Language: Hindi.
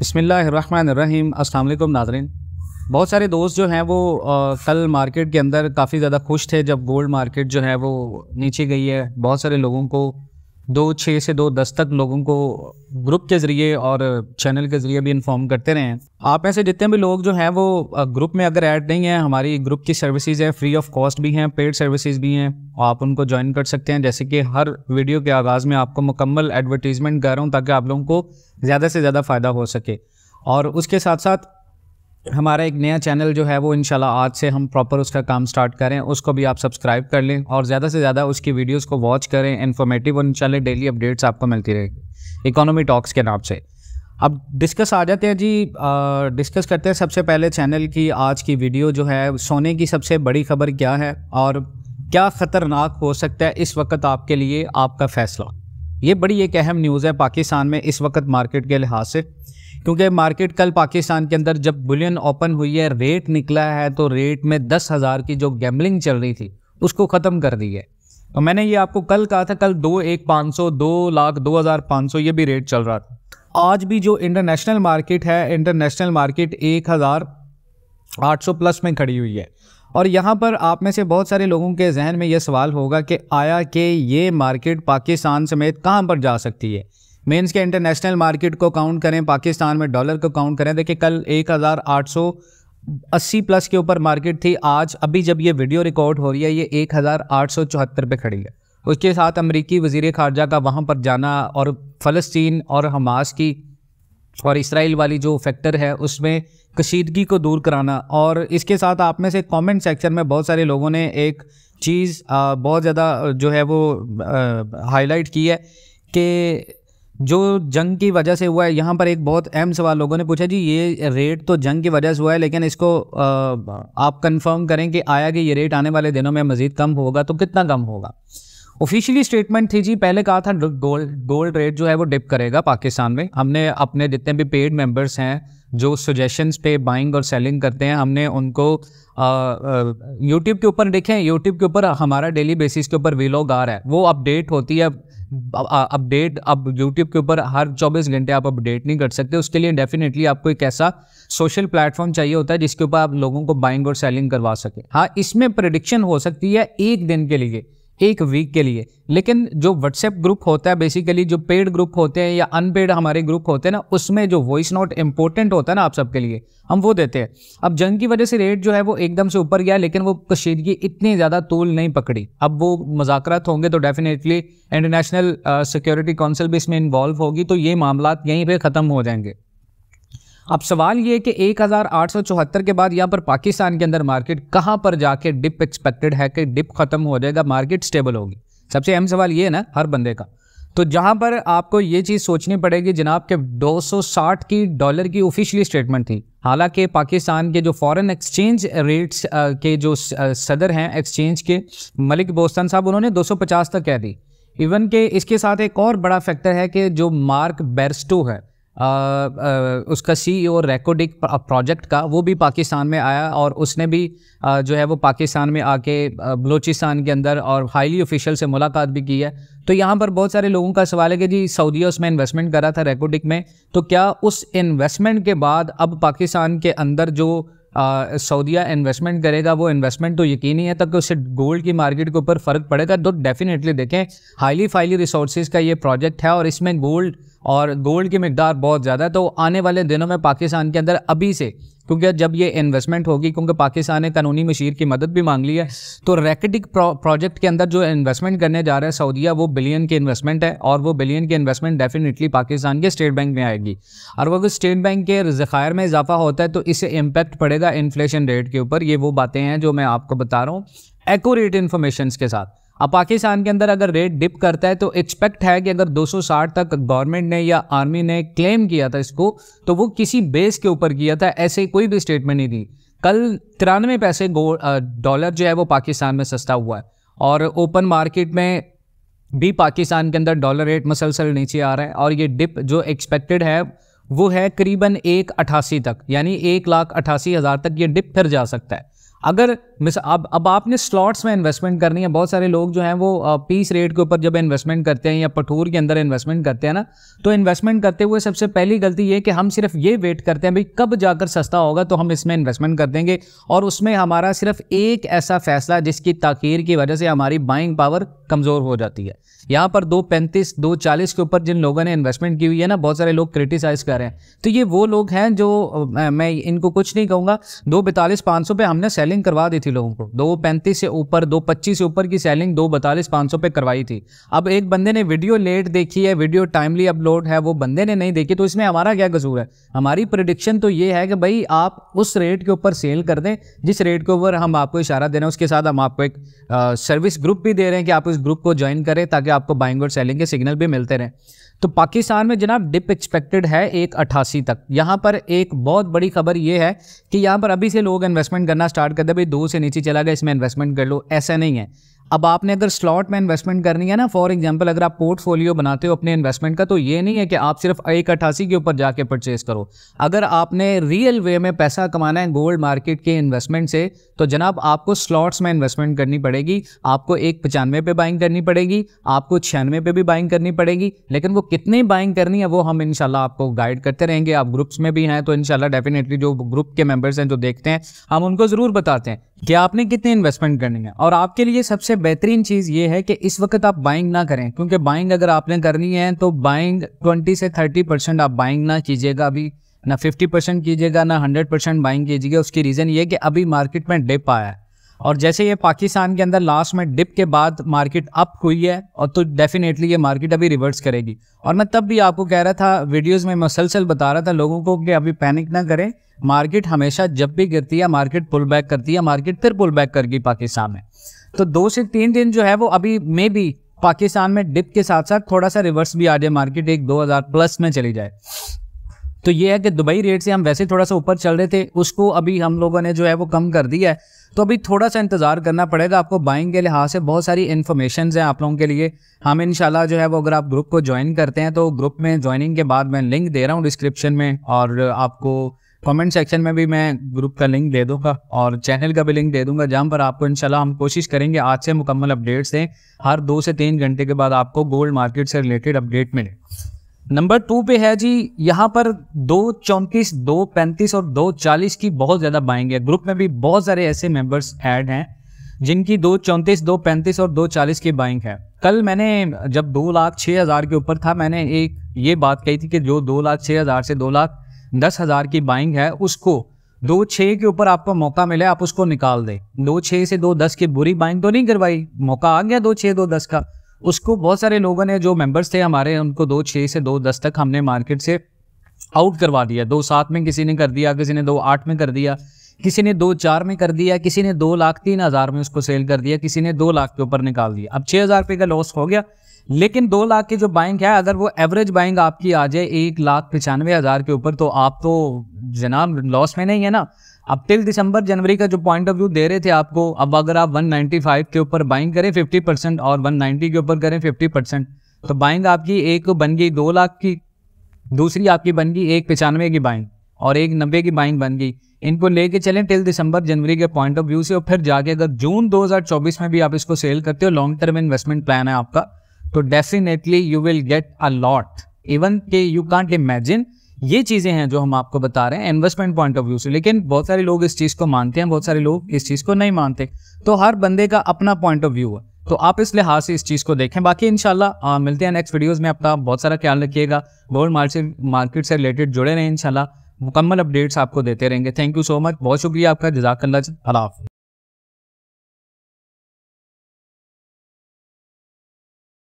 बसमीम अल्लाम नाजरीन बहुत सारे दोस्त जो हैं वो आ, कल मार्केट के अंदर काफ़ी ज़्यादा खुश थे जब गोल्ड मार्केट जो है वो नीचे गई है बहुत सारे लोगों को दो छः से दो दस तक लोगों को ग्रुप के ज़रिए और चैनल के ज़रिए भी इन्फॉर्म करते रहें आप ऐसे जितने भी लोग जो हैं वो ग्रुप में अगर ऐड नहीं है हमारी ग्रुप की सर्विसेज है फ्री ऑफ कॉस्ट भी हैं पेड सर्विसेज भी हैं आप उनको ज्वाइन कर सकते हैं जैसे कि हर वीडियो के आगाज़ में आपको मुकम्मल एडवर्टीज़मेंट कर रहा हूँ ताकि आप लोगों को ज़्यादा से ज़्यादा फ़ायदा हो सके और उसके साथ साथ हमारा एक नया चैनल जो है वो इनशाला आज से हम प्रॉपर उसका काम स्टार्ट करें उसको भी आप सब्सक्राइब कर लें और ज़्यादा से ज़्यादा उसकी वीडियोस को वॉच करें इन्फॉर्मेटिव और इनशाला डेली अपडेट्स आपको मिलती रहेगी इकोनॉमी टॉक्स के नाम से अब डिस्कस आ जाते हैं जी डिस्कस करते हैं सबसे पहले चैनल की आज की वीडियो जो है सोने की सबसे बड़ी खबर क्या है और क्या ख़तरनाक हो सकता है इस वक्त आपके लिए आपका फ़ैसला ये बड़ी एक अहम न्यूज़ है पाकिस्तान में इस वक्त मार्केट के लिहाज से क्योंकि मार्केट कल पाकिस्तान के अंदर जब बुलियन ओपन हुई है रेट निकला है तो रेट में दस हज़ार की जो गैम्बलिंग चल रही थी उसको ख़त्म कर दी है और मैंने ये आपको कल कहा था कल दो एक पाँच सौ दो लाख दो हज़ार पाँच सौ ये भी रेट चल रहा था आज भी जो इंटरनेशनल मार्केट है इंटरनेशनल मार्केट एक हज़ार आठ सौ प्लस में खड़ी हुई है और यहाँ पर आप में से बहुत सारे लोगों के जहन में यह सवाल होगा कि आया कि ये मार्केट पाकिस्तान समेत कहाँ पर जा सकती है मेंस के इंटरनेशनल मार्केट को काउंट करें पाकिस्तान में डॉलर को काउंट करें देखिए कल एक हज़ार आठ सौ अस्सी प्लस के ऊपर मार्केट थी आज अभी जब ये वीडियो रिकॉर्ड हो रही है ये एक हज़ार आठ सौ चौहत्तर पे खड़ी है उसके साथ अमरीकी वजीर खारजा का वहाँ पर जाना और फ़लस्तीन और हमास की और इसराइल वाली जो फैक्टर है उसमें कशीदगी को दूर कराना और इसके साथ आप में से कमेंट सेक्शन में बहुत सारे लोगों ने एक चीज़ बहुत ज़्यादा जो है वो हाईलाइट की है कि जो जंग की वजह से हुआ है यहाँ पर एक बहुत अहम सवाल लोगों ने पूछा जी ये रेट तो जंग की वजह से हुआ है लेकिन इसको आप कंफर्म करें कि आया कि ये रेट आने वाले दिनों में मज़ीद कम होगा तो कितना कम होगा ऑफिशियली स्टेटमेंट थी जी पहले कहा था गोल्ड गोल्ड रेट जो है वो डिप करेगा पाकिस्तान में हमने अपने जितने भी पेड मेंबर्स हैं जो सजेशंस पे बाइंग और सेलिंग करते हैं हमने उनको यूट्यूब के ऊपर देखें यूट्यूब के ऊपर हमारा डेली बेसिस के ऊपर वीलॉग आ रहा है वो अपडेट होती है अपडेट आप यूट्यूब के ऊपर हर 24 घंटे आप अपडेट नहीं कर सकते उसके लिए डेफिनेटली आपको एक ऐसा सोशल प्लेटफॉर्म चाहिए होता है जिसके ऊपर आप लोगों को बाइंग और सेलिंग करवा सके हाँ इसमें प्रडिक्शन हो सकती है एक दिन के लिए एक वीक के लिए लेकिन जो व्हाट्सएप ग्रुप होता है बेसिकली जो पेड ग्रुप होते हैं या अनपेड हमारे ग्रुप होते हैं ना उसमें जो वॉइस नोट इंपॉर्टेंट होता है ना आप सबके लिए हम वो देते हैं अब जंग की वजह से रेट जो है वो एकदम से ऊपर गया लेकिन वो कशीदगी इतनी ज़्यादा तोल नहीं पकड़ी अब वो मुजाकरत होंगे तो डेफिनेटली इंटरनेशनल सिक्योरिटी काउंसिल भी इसमें इन्वॉल्व होगी तो ये मामला यहीं पर ख़त्म हो जाएंगे अब सवाल ये कि चौहत्तर के बाद यहाँ पर पाकिस्तान के अंदर मार्केट कहाँ पर जाके डिप एक्सपेक्टेड है कि डिप खत्म हो जाएगा मार्केट स्टेबल होगी सबसे अहम सवाल ये है ना हर बंदे का तो जहाँ पर आपको ये चीज़ सोचनी पड़ेगी जनाब के 260 की डॉलर की ऑफिशियली स्टेटमेंट थी हालांकि पाकिस्तान के जो फॉरेन एक्सचेंज रेट्स के जो सदर हैं एक्सचेंज के मलिक बोस्तान साहब उन्होंने 250 तक कह दी इवन के इसके साथ एक और बड़ा फैक्टर है कि जो मार्क बेरस्टो है आ, आ, उसका सी ओ रेकोडिक प्रोजेक्ट का वो भी पाकिस्तान में आया और उसने भी आ, जो है वो पाकिस्तान में आके बलूचिस्तान के अंदर और हाईली ऑफिशियल से मुलाकात भी की है तो यहाँ पर बहुत सारे लोगों का सवाल है कि जी सऊदीया उसमें इन्वेस्टमेंट करा था रेकोडिक में तो क्या उस इन्वेस्टमेंट के बाद अब पाकिस्तान के अंदर जो सऊदीया इन्वेस्टमेंट करेगा वो इन्वेस्टमेंट तो यकीन ही है तक उससे गोल्ड की मार्केट के ऊपर फ़र्क पड़ेगा तो डेफिनेटली देखें हाईली फाइली रिसोर्सेज का ये प्रोजेक्ट है और इसमें गोल्ड और गोल्ड की मकदार बहुत ज़्यादा है तो आने वाले दिनों में पाकिस्तान के अंदर अभी से क्योंकि जब ये इन्वेस्टमेंट होगी क्योंकि पाकिस्तान ने कानूनी मशीर की मदद भी मांग ली है तो रैकेटिक प्रोजेक्ट के अंदर जो इन्वेस्टमेंट करने जा रहा है सऊदिया वो बिलियन की इन्वेस्टमेंट है और वो बिलियन की इन्वेस्टमेंट डेफिनेटली पाकिस्तान के स्टेट बैंक में आएगी और अगर स्टेट बैंक के ज़खायर में इजाफा होता है तो इससे इम्पैक्ट पड़ेगा इन्फ्लेशन रेट के ऊपर ये वो बातें हैं जो मैं आपको बता रहा हूँ एकोरेट इन्फॉर्मेशन के साथ अब पाकिस्तान के अंदर अगर रेट डिप करता है तो एक्सपेक्ट है कि अगर 260 तक गवर्नमेंट ने या आर्मी ने क्लेम किया था इसको तो वो किसी बेस के ऊपर किया था ऐसे कोई भी स्टेटमेंट नहीं दी कल तिरानवे पैसे डॉलर जो है वो पाकिस्तान में सस्ता हुआ है और ओपन मार्केट में भी पाकिस्तान के अंदर डॉलर रेट मसलसल नीचे आ रहा है और ये डिप जो एक्सपेक्टेड है वो है करीबन एक अठासी तक यानी एक लाख अठासी हज़ार तक ये डिप फिर जा सकता है अगर मिस अब अब आपने स्लॉट्स में इन्वेस्टमेंट करनी है बहुत सारे लोग जो हैं वो पीस रेट के ऊपर जब इन्वेस्टमेंट करते हैं या पठूर के अंदर इन्वेस्टमेंट करते हैं ना तो इन्वेस्टमेंट करते हुए सबसे पहली गलती ये कि हम सिर्फ ये वेट करते हैं भाई कब जाकर सस्ता होगा तो हम इसमें इन्वेस्टमेंट कर देंगे और उसमें हमारा सिर्फ एक ऐसा फैसला जिसकी ताखीर की वजह से हमारी बाइंग पावर कमज़ोर हो जाती है यहाँ पर दो पैंतीस दो चालीस के ऊपर जिन लोगों ने इन्वेस्टमेंट की हुई है ना बहुत सारे लोग क्रिटिसाइज कर रहे हैं तो ये वो लोग हैं जो मैं इनको कुछ नहीं कहूँगा दो बैतालीस पाँच सौ पे हमने सेलिंग करवा दी थी लोगों को दो पैंतीस से ऊपर दो पच्चीस से ऊपर की सेलिंग दो बैतालीस पाँच सौ पे करवाई थी अब एक बंदे ने वीडियो लेट देखी है वीडियो टाइमली अपलोड है वो बंदे ने नहीं देखी तो इसमें हमारा क्या कसूर है हमारी प्रडिक्शन तो ये है कि भाई आप उस रेट के ऊपर सेल कर दें जिस रेट के ऊपर हम आपको इशारा दे रहे हैं उसके साथ हम आपको एक सर्विस ग्रुप भी दे रहे हैं कि आप उस ग्रुप को ज्वाइन करें ताकि आपको बाइंग और सेलिंग के सिग्नल भी मिलते रहें तो पाकिस्तान में जनाब डिप एक्सपेक्टेड है एक अट्ठासी तक यहाँ पर एक बहुत बड़ी खबर ये है कि यहाँ पर अभी से लोग इन्वेस्टमेंट करना स्टार्ट करते भाई दो से नीचे चला गया इसमें इन्वेस्टमेंट कर लो ऐसा नहीं है अब आपने अगर स्लॉट में इन्वेस्टमेंट करनी है ना फॉर एग्जांपल अगर आप पोर्टफोलियो बनाते हो अपने इन्वेस्टमेंट का तो ये नहीं है कि आप सिर्फ एक अट्ठासी के ऊपर जाके परचेज करो अगर आपने रियल वे में पैसा कमाना है गोल्ड मार्केट के इन्वेस्टमेंट से तो जनाब आपको स्लॉट्स में इन्वेस्टमेंट करनी पड़ेगी आपको एक पचानवे पे बाइंग करनी पड़ेगी आपको छियानवे पे भी बाइंग करनी पड़ेगी लेकिन वो कितनी बाइंग करनी है वो हम इनशाला आपको गाइड करते रहेंगे आप ग्रुप्स में भी हैं तो इनशाला डेफिनेटली जो ग्रुप के मेम्बर्स हैं जो देखते हैं हम उनको ज़रूर बताते हैं कि आपने कितने इन्वेस्टमेंट करनी है और आपके लिए सबसे बेहतरीन चीज़ ये है कि इस वक्त आप बाइंग ना करें क्योंकि बाइंग अगर आपने करनी है तो बाइंग 20 से 30 परसेंट आप बाइंग ना कीजिएगा अभी ना 50 परसेंट कीजिएगा ना 100 परसेंट बाइंग कीजिएगा उसकी रीज़न ये कि अभी मार्केट में डिप आया है और जैसे ये पाकिस्तान के अंदर लास्ट में डिप के बाद मार्केट अप हुई है और तो डेफिनेटली ये मार्केट अभी रिवर्स करेगी और मैं तब भी आपको कह रहा था वीडियोज़ में मसलसल बता रहा था लोगों को कि अभी पैनिक ना करें मार्केट हमेशा जब भी गिरती है मार्केट पुल बैक करती है मार्केट फिर पुल बैक करगी पाकिस्तान में तो दो से तीन दिन जो है वो अभी मे भी पाकिस्तान में डिप के साथ साथ थोड़ा सा रिवर्स भी आ जाए मार्केट एक दो हज़ार प्लस में चली जाए तो ये है कि दुबई रेट से हम वैसे थोड़ा सा ऊपर चल रहे थे उसको अभी हम लोगों ने जो है वो कम कर दिया है तो अभी थोड़ा सा इंतज़ार करना पड़ेगा आपको बाइंग के लिहाज से बहुत सारी इन्फॉर्मेशन हैं आप लोगों के लिए हम इन जो है वो अगर आप ग्रुप को ज्वाइन करते हैं तो ग्रुप में ज्वाइनिंग के बाद मैं लिंक दे रहा हूँ डिस्क्रिप्शन में और आपको कमेंट सेक्शन में भी मैं ग्रुप का लिंक दे दूंगा और चैनल का भी लिंक दे दूंगा जहाँ पर आपको इंशाल्लाह हम कोशिश करेंगे आज से मुकम्मल अपडेट्स दें हर दो से तीन घंटे के बाद आपको गोल्ड मार्केट से रिलेटेड अपडेट मिले नंबर टू पे है जी यहाँ पर दो चौंतीस दो पैंतीस और दो चालीस की बहुत ज़्यादा बाइंग है ग्रुप में भी बहुत सारे ऐसे मेम्बर्स ऐड हैं जिनकी दो चौंतीस दो पैंतीस और दो चालीस की बाइंग है कल मैंने जब दो लाख छः हज़ार के ऊपर था मैंने एक ये बात कही थी कि जो दो लाख छः हज़ार से दो लाख दस हज़ार की बाइंग है उसको दो छः के ऊपर आपको मौका मिले आप उसको निकाल दें दो छः से दो दस की बुरी बाइंग तो नहीं करवाई मौका आ गया दो छः दो दस का उसको बहुत सारे लोगों ने जो मेंबर्स थे हमारे उनको दो छः से दो दस तक हमने मार्केट से आउट करवा दिया दो सात में किसी ने कर दिया किसी ने दो आठ में कर दिया किसी ने दो चार में कर दिया किसी ने दो लाख तीन हज़ार में उसको सेल कर दिया किसी ने दो लाख के ऊपर निकाल दिया अब छः हज़ार रुपये का लॉस हो गया लेकिन दो लाख की जो बाइंग है अगर वो एवरेज बाइंग आपकी आ जाए एक लाख पचानवे हज़ार के ऊपर तो आप तो जनाब लॉस में नहीं है ना अब टिल दिसंबर जनवरी का जो पॉइंट ऑफ व्यू दे रहे थे आपको अब अगर आप 195 के ऊपर बाइंग करें 50 परसेंट और 190 के ऊपर करें 50 परसेंट तो बाइंग आपकी एक बन गई दो लाख की दूसरी आपकी बन गई एक पचानवे की बाइंग और एक नब्बे की बाइंग बन गई इनको लेके चलें टिल दिसंबर जनवरी के पॉइंट ऑफ व्यू से और फिर जाके अगर जून 2024 में भी आप इसको सेल करते हो लॉन्ग टर्म इन्वेस्टमेंट प्लान है आपका तो definitely you will get a lot even के यू कांट इमेजिन ये चीज़ें हैं जो हम आपको बता रहे हैं इन्वेस्टमेंट पॉइंट ऑफ व्यू से लेकिन बहुत सारे लोग इस चीज़ को मानते हैं बहुत सारे लोग इस चीज़ को नहीं मानते तो हर बंदे का अपना पॉइंट ऑफ व्यू है तो आप इस लिहाज से इस चीज़ को देखें बाकी इनशाला मिलते हैं नेक्स्ट वीडियोज़ में अपना बहुत सारा ख्याल रखिएगा गोल्ड मार्केट मार्केट से रिलेटेड जुड़े रहें इनशाला मुकम्मल अपडेट्स आपको देते रहेंगे थैंक यू सो मच बहुत शुक्रिया आपका जजाकल्ला